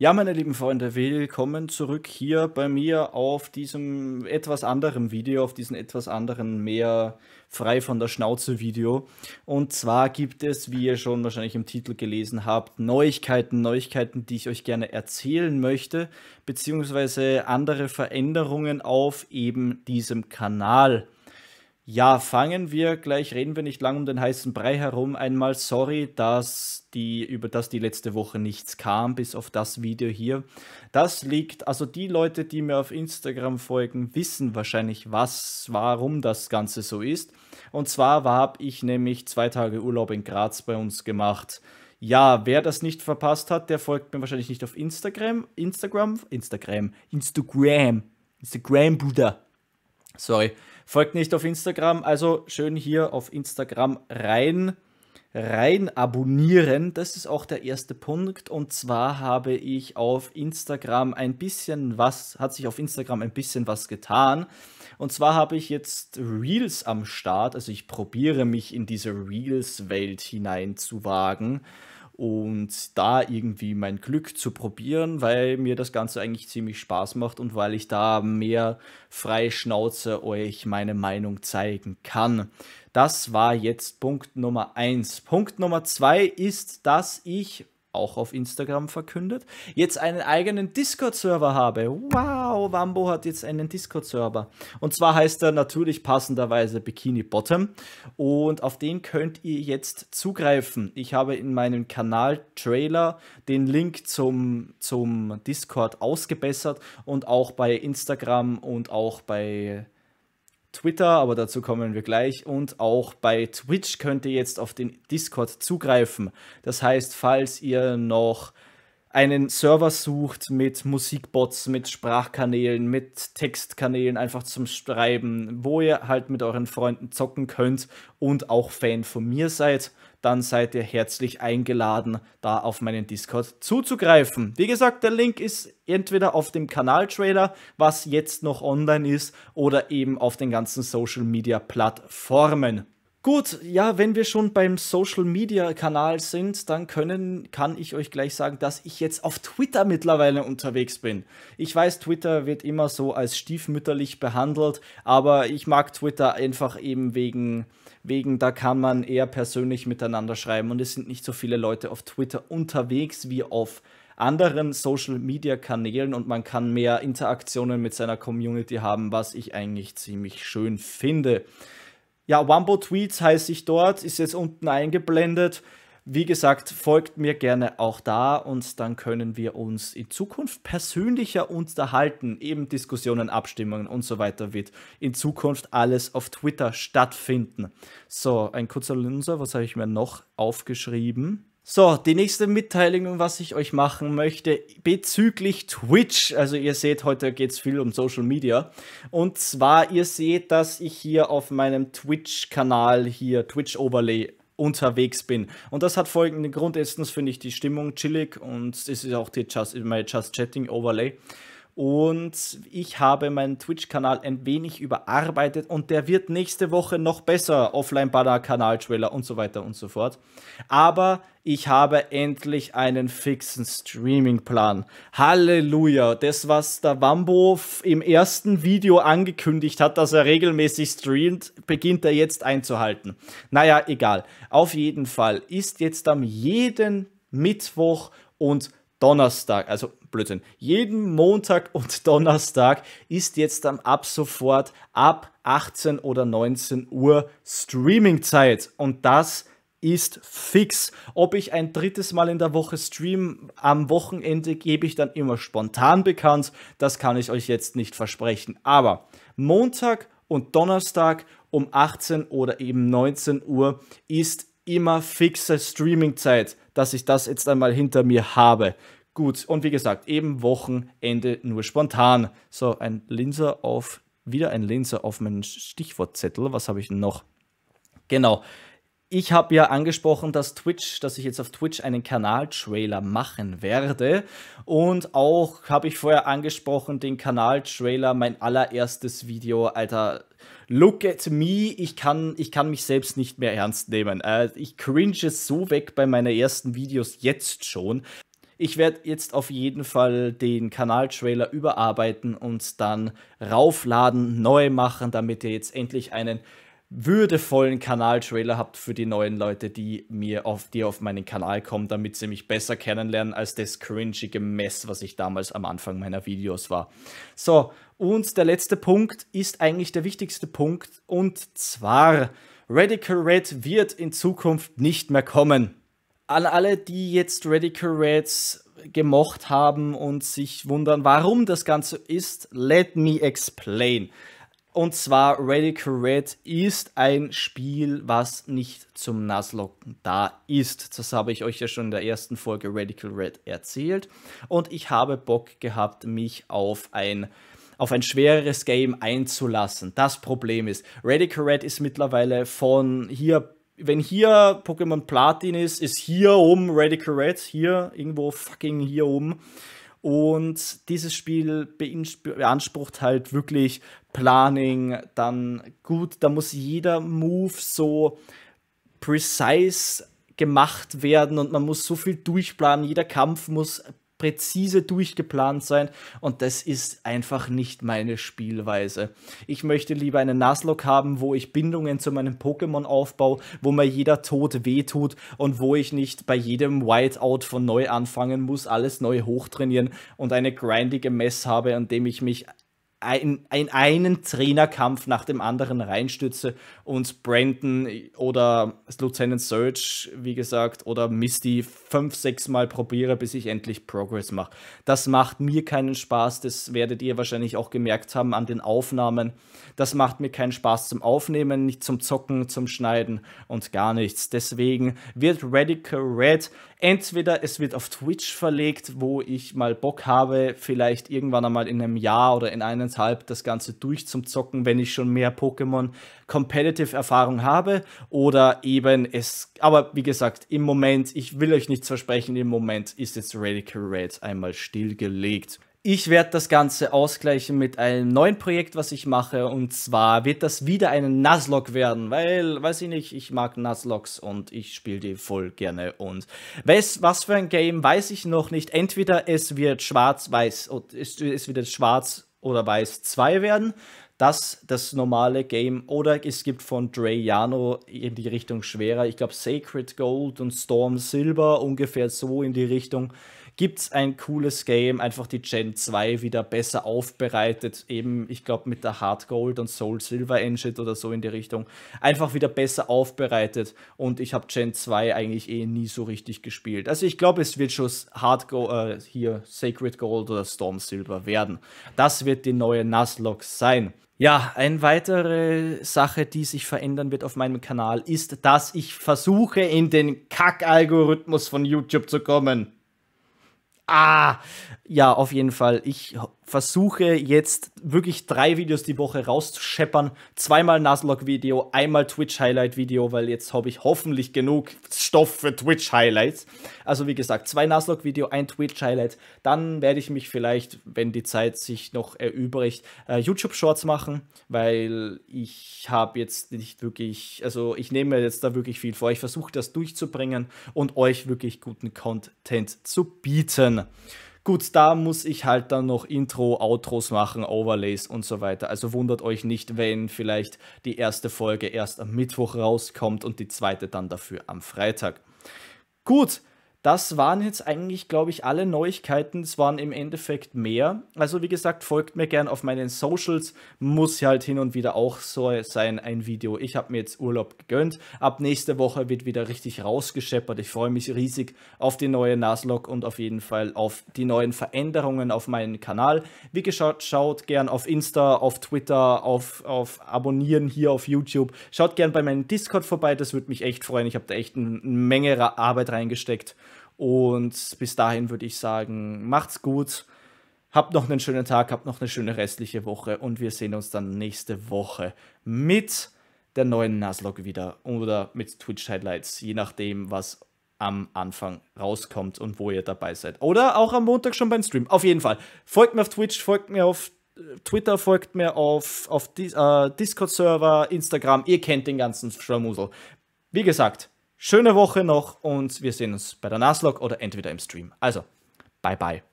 Ja, meine lieben Freunde, willkommen zurück hier bei mir auf diesem etwas anderen Video, auf diesem etwas anderen, mehr frei von der Schnauze Video. Und zwar gibt es, wie ihr schon wahrscheinlich im Titel gelesen habt, Neuigkeiten, Neuigkeiten, die ich euch gerne erzählen möchte, beziehungsweise andere Veränderungen auf eben diesem Kanal. Ja, fangen wir gleich, reden wir nicht lang um den heißen Brei herum. Einmal sorry, dass die, über das die letzte Woche nichts kam, bis auf das Video hier. Das liegt, also die Leute, die mir auf Instagram folgen, wissen wahrscheinlich, was, warum das Ganze so ist. Und zwar habe ich nämlich zwei Tage Urlaub in Graz bei uns gemacht. Ja, wer das nicht verpasst hat, der folgt mir wahrscheinlich nicht auf Instagram. Instagram? Instagram. Instagram. Instagram, Bruder. Sorry. Folgt nicht auf Instagram, also schön hier auf Instagram rein rein abonnieren. Das ist auch der erste Punkt. Und zwar habe ich auf Instagram ein bisschen was, hat sich auf Instagram ein bisschen was getan. Und zwar habe ich jetzt Reels am Start. Also ich probiere mich in diese Reels-Welt hineinzuwagen. zu wagen und da irgendwie mein Glück zu probieren, weil mir das Ganze eigentlich ziemlich Spaß macht und weil ich da mehr freie Schnauze euch meine Meinung zeigen kann. Das war jetzt Punkt Nummer 1. Punkt Nummer 2 ist, dass ich auch auf Instagram verkündet, jetzt einen eigenen Discord-Server habe. Wow, Wambo hat jetzt einen Discord-Server. Und zwar heißt er natürlich passenderweise Bikini Bottom. Und auf den könnt ihr jetzt zugreifen. Ich habe in meinem Kanal-Trailer den Link zum, zum Discord ausgebessert und auch bei Instagram und auch bei Twitter, aber dazu kommen wir gleich. Und auch bei Twitch könnt ihr jetzt auf den Discord zugreifen. Das heißt, falls ihr noch einen Server sucht mit Musikbots, mit Sprachkanälen, mit Textkanälen einfach zum Schreiben, wo ihr halt mit euren Freunden zocken könnt und auch Fan von mir seid, dann seid ihr herzlich eingeladen, da auf meinen Discord zuzugreifen. Wie gesagt, der Link ist entweder auf dem Kanaltrailer, was jetzt noch online ist, oder eben auf den ganzen Social-Media-Plattformen. Gut, ja, wenn wir schon beim Social Media Kanal sind, dann können, kann ich euch gleich sagen, dass ich jetzt auf Twitter mittlerweile unterwegs bin. Ich weiß, Twitter wird immer so als stiefmütterlich behandelt, aber ich mag Twitter einfach eben wegen wegen da kann man eher persönlich miteinander schreiben und es sind nicht so viele Leute auf Twitter unterwegs wie auf anderen Social-Media-Kanälen und man kann mehr Interaktionen mit seiner Community haben, was ich eigentlich ziemlich schön finde. Ja, Wambo Tweets heiße ich dort, ist jetzt unten eingeblendet. Wie gesagt, folgt mir gerne auch da und dann können wir uns in Zukunft persönlicher unterhalten. Eben Diskussionen, Abstimmungen und so weiter wird in Zukunft alles auf Twitter stattfinden. So, ein kurzer Linser, was habe ich mir noch aufgeschrieben? So, die nächste Mitteilung, was ich euch machen möchte, bezüglich Twitch. Also ihr seht, heute geht es viel um Social Media. Und zwar, ihr seht, dass ich hier auf meinem Twitch-Kanal hier Twitch-Overlay unterwegs bin. Und das hat folgenden Grund. Erstens finde ich die Stimmung chillig und es ist auch die Just, mein Just Chatting Overlay. Und ich habe meinen Twitch-Kanal ein wenig überarbeitet und der wird nächste Woche noch besser. Offline-Banner, Kanalschweller und so weiter und so fort. Aber ich habe endlich einen fixen Streaming-Plan. Halleluja, das was der Wambo im ersten Video angekündigt hat, dass er regelmäßig streamt, beginnt er jetzt einzuhalten. Naja, egal. Auf jeden Fall ist jetzt am jeden Mittwoch und Donnerstag, also Blödsinn, jeden Montag und Donnerstag ist jetzt dann ab sofort ab 18 oder 19 Uhr Streamingzeit und das ist ist fix. Ob ich ein drittes Mal in der Woche stream, am Wochenende gebe ich dann immer spontan bekannt. Das kann ich euch jetzt nicht versprechen. Aber Montag und Donnerstag um 18 oder eben 19 Uhr ist immer fixe Streamingzeit, dass ich das jetzt einmal hinter mir habe. Gut, und wie gesagt, eben Wochenende nur spontan. So, ein Linser auf, wieder ein Linser auf meinen Stichwortzettel. Was habe ich noch? Genau ich habe ja angesprochen, dass Twitch, dass ich jetzt auf Twitch einen Kanal-Trailer machen werde. Und auch habe ich vorher angesprochen, den Kanal-Trailer, mein allererstes Video, Alter. Look at me, ich kann, ich kann mich selbst nicht mehr ernst nehmen. Äh, ich cringe so weg bei meinen ersten Videos jetzt schon. Ich werde jetzt auf jeden Fall den Kanal-Trailer überarbeiten und dann raufladen, neu machen, damit ihr jetzt endlich einen würdevollen Kanal-Trailer habt für die neuen Leute, die mir auf dir auf meinen Kanal kommen, damit sie mich besser kennenlernen als das cringige Mess, was ich damals am Anfang meiner Videos war. So, und der letzte Punkt ist eigentlich der wichtigste Punkt und zwar Radical Red wird in Zukunft nicht mehr kommen. An alle, die jetzt Radical Reds gemocht haben und sich wundern, warum das Ganze ist, let me explain. Und zwar Radical Red ist ein Spiel, was nicht zum Nasslocken da ist. Das habe ich euch ja schon in der ersten Folge Radical Red erzählt. Und ich habe Bock gehabt, mich auf ein auf ein schwereres Game einzulassen. Das Problem ist, Radical Red ist mittlerweile von hier, wenn hier Pokémon Platin ist, ist hier oben Radical Red, hier irgendwo fucking hier oben. Und dieses Spiel beansprucht halt wirklich Planning, dann gut, da muss jeder Move so precise gemacht werden und man muss so viel durchplanen, jeder Kampf muss präzise durchgeplant sein und das ist einfach nicht meine Spielweise. Ich möchte lieber einen Nuzlocke haben, wo ich Bindungen zu meinem Pokémon aufbaue, wo mir jeder Tod wehtut und wo ich nicht bei jedem Whiteout von neu anfangen muss, alles neu hochtrainieren und eine grindige Mess habe, an dem ich mich ein, in einen Trainerkampf nach dem anderen reinstütze und Brandon oder Lieutenant Surge, wie gesagt, oder Misty fünf, sechs Mal probiere, bis ich endlich Progress mache. Das macht mir keinen Spaß, das werdet ihr wahrscheinlich auch gemerkt haben an den Aufnahmen. Das macht mir keinen Spaß zum Aufnehmen, nicht zum Zocken, zum Schneiden und gar nichts. Deswegen wird Radical Red entweder es wird auf Twitch verlegt, wo ich mal Bock habe, vielleicht irgendwann einmal in einem Jahr oder in eineinhalb das Ganze durchzumzocken, wenn ich schon mehr Pokémon Competitive Erfahrung habe oder eben es, aber wie gesagt, im Moment, ich will euch nichts versprechen, im Moment ist jetzt Radical Red einmal stillgelegt. Ich werde das Ganze ausgleichen mit einem neuen Projekt, was ich mache. Und zwar wird das wieder ein Nuzlocke werden, weil, weiß ich nicht, ich mag Nuzlocks und ich spiele die voll gerne. Und was, was für ein Game, weiß ich noch nicht. Entweder es wird schwarz-weiß, oder es wird schwarz oder weiß 2 werden. Das, das normale Game. Oder es gibt von Dreyano in die Richtung schwerer. Ich glaube Sacred Gold und Storm Silver, ungefähr so in die Richtung gibt es ein cooles Game, einfach die Gen 2 wieder besser aufbereitet, eben, ich glaube, mit der Hard Gold und Soul Silver Engine oder so in die Richtung, einfach wieder besser aufbereitet und ich habe Gen 2 eigentlich eh nie so richtig gespielt. Also ich glaube, es wird schon Hard Gold, äh, hier Sacred Gold oder Storm Silver werden. Das wird die neue Nuzlocke sein. Ja, eine weitere Sache, die sich verändern wird auf meinem Kanal, ist, dass ich versuche, in den Kack-Algorithmus von YouTube zu kommen. Ah, ja, auf jeden Fall. Ich versuche jetzt wirklich drei Videos die Woche rauszuscheppern. Zweimal Naslog-Video, einmal Twitch-Highlight-Video, weil jetzt habe ich hoffentlich genug Stoff für Twitch-Highlights. Also wie gesagt, zwei Naslog-Video, ein Twitch-Highlight. Dann werde ich mich vielleicht, wenn die Zeit sich noch erübrigt, äh, YouTube-Shorts machen, weil ich habe jetzt nicht wirklich, also ich nehme mir jetzt da wirklich viel vor. Ich versuche das durchzubringen und euch wirklich guten Content zu bieten. Stimmen. Gut, da muss ich halt dann noch Intro, Outros machen, Overlays und so weiter. Also wundert euch nicht, wenn vielleicht die erste Folge erst am Mittwoch rauskommt und die zweite dann dafür am Freitag. Gut, das waren jetzt eigentlich, glaube ich, alle Neuigkeiten. Es waren im Endeffekt mehr. Also wie gesagt, folgt mir gern auf meinen Socials. Muss ja halt hin und wieder auch so sein, ein Video. Ich habe mir jetzt Urlaub gegönnt. Ab nächste Woche wird wieder richtig rausgescheppert. Ich freue mich riesig auf die neue Naslog und auf jeden Fall auf die neuen Veränderungen auf meinem Kanal. Wie gesagt, schaut gern auf Insta, auf Twitter, auf, auf Abonnieren hier auf YouTube. Schaut gern bei meinem Discord vorbei. Das würde mich echt freuen. Ich habe da echt eine Menge Arbeit reingesteckt. Und bis dahin würde ich sagen, macht's gut. Habt noch einen schönen Tag, habt noch eine schöne restliche Woche und wir sehen uns dann nächste Woche mit der neuen Naslog wieder oder mit Twitch Highlights, je nachdem, was am Anfang rauskommt und wo ihr dabei seid. Oder auch am Montag schon beim Stream. Auf jeden Fall. Folgt mir auf Twitch, folgt mir auf äh, Twitter, folgt mir auf, auf Dis äh, Discord-Server, Instagram. Ihr kennt den ganzen Schramusel. Wie gesagt, Schöne Woche noch und wir sehen uns bei der Naslog oder entweder im Stream. Also, bye bye.